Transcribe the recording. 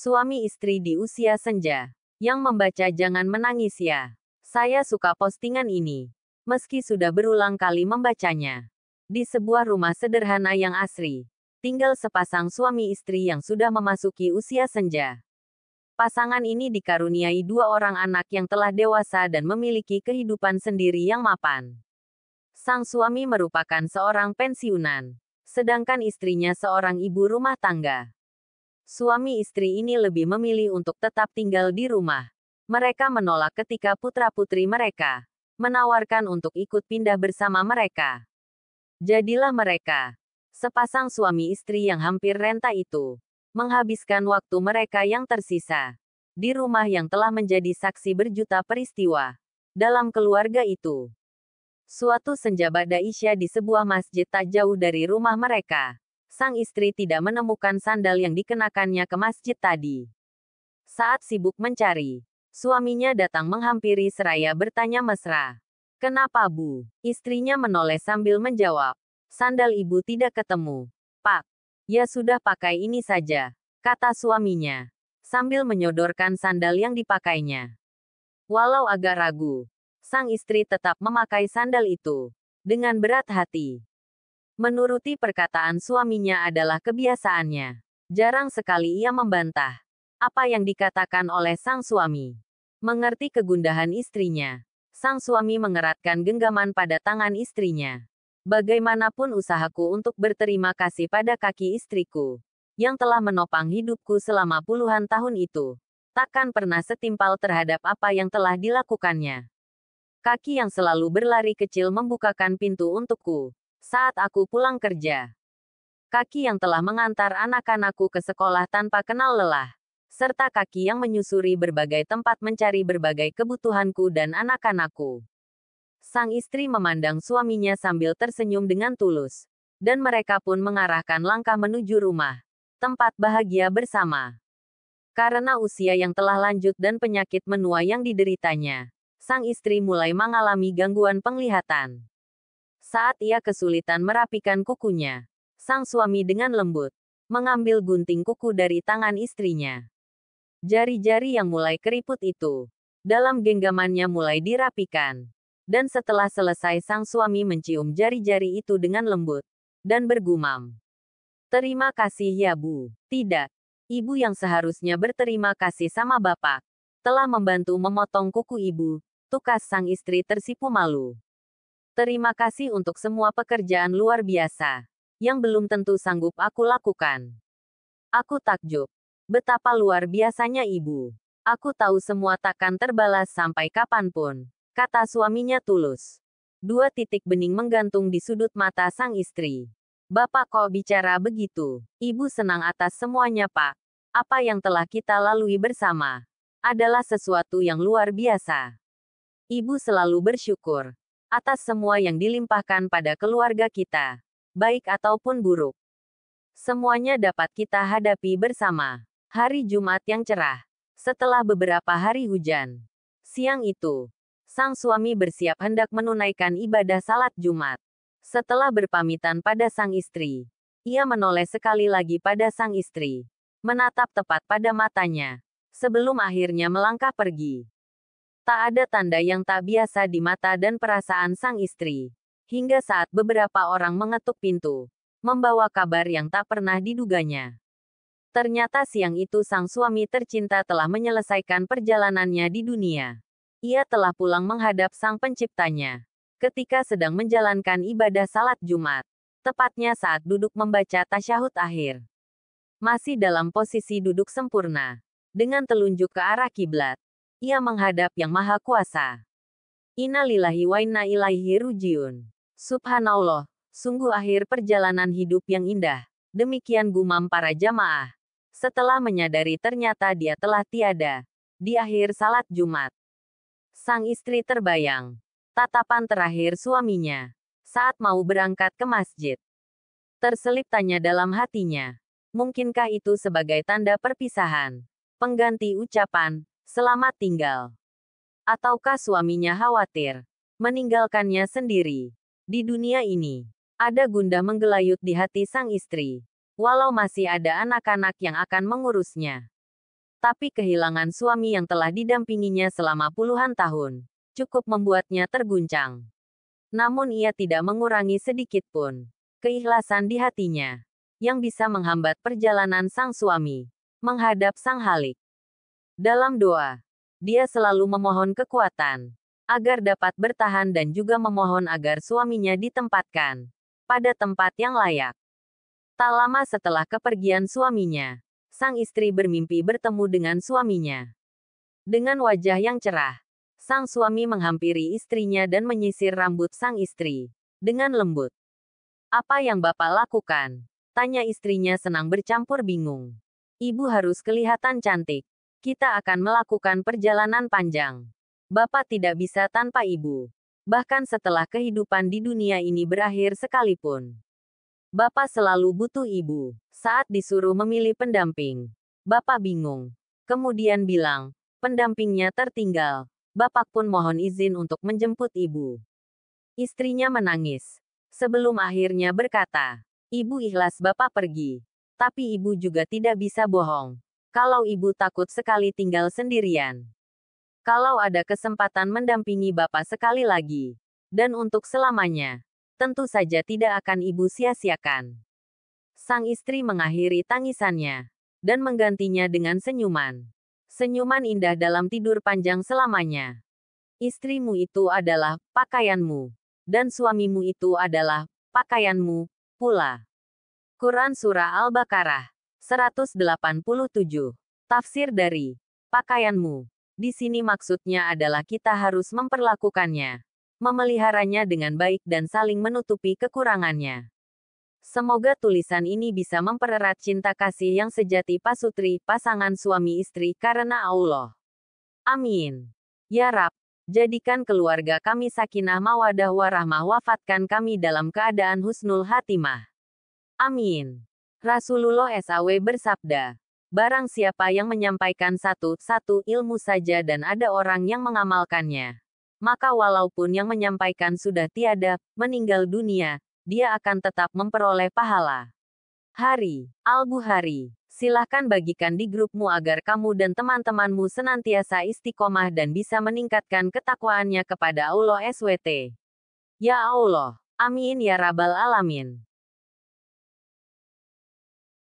suami istri di usia senja, yang membaca jangan menangis ya. Saya suka postingan ini. Meski sudah berulang kali membacanya. Di sebuah rumah sederhana yang asri, tinggal sepasang suami istri yang sudah memasuki usia senja. Pasangan ini dikaruniai dua orang anak yang telah dewasa dan memiliki kehidupan sendiri yang mapan. Sang suami merupakan seorang pensiunan, sedangkan istrinya seorang ibu rumah tangga suami istri ini lebih memilih untuk tetap tinggal di rumah. Mereka menolak ketika putra-putri mereka menawarkan untuk ikut pindah bersama mereka. Jadilah mereka sepasang suami istri yang hampir renta itu menghabiskan waktu mereka yang tersisa di rumah yang telah menjadi saksi berjuta peristiwa dalam keluarga itu. Suatu senja badai Isya di sebuah masjid tak jauh dari rumah mereka sang istri tidak menemukan sandal yang dikenakannya ke masjid tadi. Saat sibuk mencari, suaminya datang menghampiri seraya bertanya mesra. Kenapa bu? Istrinya menoleh sambil menjawab. Sandal ibu tidak ketemu. Pak, ya sudah pakai ini saja, kata suaminya. Sambil menyodorkan sandal yang dipakainya. Walau agak ragu, sang istri tetap memakai sandal itu. Dengan berat hati, menuruti perkataan suaminya adalah kebiasaannya. Jarang sekali ia membantah apa yang dikatakan oleh sang suami. Mengerti kegundahan istrinya, sang suami mengeratkan genggaman pada tangan istrinya. Bagaimanapun usahaku untuk berterima kasih pada kaki istriku yang telah menopang hidupku selama puluhan tahun itu takkan pernah setimpal terhadap apa yang telah dilakukannya. Kaki yang selalu berlari kecil membukakan pintu untukku saat aku pulang kerja. Kaki yang telah mengantar anak-anakku ke sekolah tanpa kenal lelah, serta kaki yang menyusuri berbagai tempat mencari berbagai kebutuhanku dan anak-anakku. Sang istri memandang suaminya sambil tersenyum dengan tulus, dan mereka pun mengarahkan langkah menuju rumah, tempat bahagia bersama. Karena usia yang telah lanjut dan penyakit menua yang dideritanya, sang istri mulai mengalami gangguan penglihatan. Saat ia kesulitan merapikan kukunya, sang suami dengan lembut mengambil gunting kuku dari tangan istrinya. Jari-jari yang mulai keriput itu dalam genggamannya mulai dirapikan. Dan setelah selesai sang suami mencium jari-jari itu dengan lembut dan bergumam. Terima kasih ya Bu. Tidak. Ibu yang seharusnya berterima kasih sama Bapak. Telah membantu memotong kuku ibu. Tukas sang istri tersipu malu. Terima kasih untuk semua pekerjaan luar biasa yang belum tentu sanggup aku lakukan. Aku takjub betapa luar biasanya ibu. Aku tahu semua takkan terbalas sampai kapanpun, kata suaminya tulus. Dua titik bening menggantung di sudut mata sang istri. Bapak kau bicara begitu? Ibu senang atas semuanya, Pak. Apa yang telah kita lalui bersama adalah sesuatu yang luar biasa. Ibu selalu bersyukur atas semua yang dilimpahkan pada keluarga kita, baik ataupun buruk. Semuanya dapat kita hadapi bersama. Hari Jumat yang cerah, setelah beberapa hari hujan. Siang itu, sang suami bersiap hendak menunaikan ibadah salat Jumat. Setelah berpamitan pada sang istri, ia menoleh sekali lagi pada sang istri, menatap tepat pada matanya, sebelum akhirnya melangkah pergi. Tak ada tanda yang tak biasa di mata dan perasaan sang istri. Hingga saat beberapa orang mengetuk pintu, membawa kabar yang tak pernah diduganya. Ternyata siang itu sang suami tercinta telah menyelesaikan perjalanannya di dunia. Ia telah pulang menghadap sang penciptanya. Ketika sedang menjalankan ibadah salat Jumat. Tepatnya saat duduk membaca tasyahud akhir. Masih dalam posisi duduk sempurna. Dengan telunjuk ke arah kiblat. Ia menghadap Yang Maha Kuasa. Innalillahi wa inna ilaihi rujiun. Subhanallah, sungguh akhir perjalanan hidup yang indah. Demikian gumam para jamaah. Setelah menyadari ternyata dia telah tiada. Di akhir salat Jumat. Sang istri terbayang. Tatapan terakhir suaminya. Saat mau berangkat ke masjid. Terselip tanya dalam hatinya. Mungkinkah itu sebagai tanda perpisahan? Pengganti ucapan, selamat tinggal. Ataukah suaminya khawatir meninggalkannya sendiri? Di dunia ini, ada gunda menggelayut di hati sang istri, walau masih ada anak-anak yang akan mengurusnya. Tapi kehilangan suami yang telah didampinginya selama puluhan tahun cukup membuatnya terguncang. Namun ia tidak mengurangi sedikit pun keikhlasan di hatinya yang bisa menghambat perjalanan sang suami menghadap sang Halik. Dalam doa, dia selalu memohon kekuatan agar dapat bertahan dan juga memohon agar suaminya ditempatkan pada tempat yang layak. Tak lama setelah kepergian suaminya, sang istri bermimpi bertemu dengan suaminya. Dengan wajah yang cerah, sang suami menghampiri istrinya dan menyisir rambut sang istri dengan lembut. Apa yang Bapak lakukan? Tanya istrinya senang bercampur bingung. Ibu harus kelihatan cantik. Kita akan melakukan perjalanan panjang. Bapak tidak bisa tanpa ibu. Bahkan setelah kehidupan di dunia ini berakhir sekalipun. Bapak selalu butuh ibu. Saat disuruh memilih pendamping, Bapak bingung. Kemudian bilang, pendampingnya tertinggal. Bapak pun mohon izin untuk menjemput ibu. Istrinya menangis. Sebelum akhirnya berkata, ibu ikhlas bapak pergi. Tapi ibu juga tidak bisa bohong kalau ibu takut sekali tinggal sendirian. Kalau ada kesempatan mendampingi bapak sekali lagi, dan untuk selamanya, tentu saja tidak akan ibu sia-siakan. Sang istri mengakhiri tangisannya, dan menggantinya dengan senyuman. Senyuman indah dalam tidur panjang selamanya. Istrimu itu adalah pakaianmu, dan suamimu itu adalah pakaianmu pula. Quran Surah Al-Baqarah 187. Tafsir dari pakaianmu. Di sini maksudnya adalah kita harus memperlakukannya, memeliharanya dengan baik dan saling menutupi kekurangannya. Semoga tulisan ini bisa mempererat cinta kasih yang sejati pasutri pasangan suami istri karena Allah. Amin. Ya Rab, jadikan keluarga kami sakinah mawadah warahmah wafatkan kami dalam keadaan husnul hatimah. Amin. Rasulullah SAW bersabda, Barang siapa yang menyampaikan satu-satu ilmu saja dan ada orang yang mengamalkannya, maka walaupun yang menyampaikan sudah tiada, meninggal dunia, dia akan tetap memperoleh pahala. Hari, Al-Buhari, silahkan bagikan di grupmu agar kamu dan teman-temanmu senantiasa istiqomah dan bisa meningkatkan ketakwaannya kepada Allah SWT. Ya Allah, amin ya Rabbal Alamin.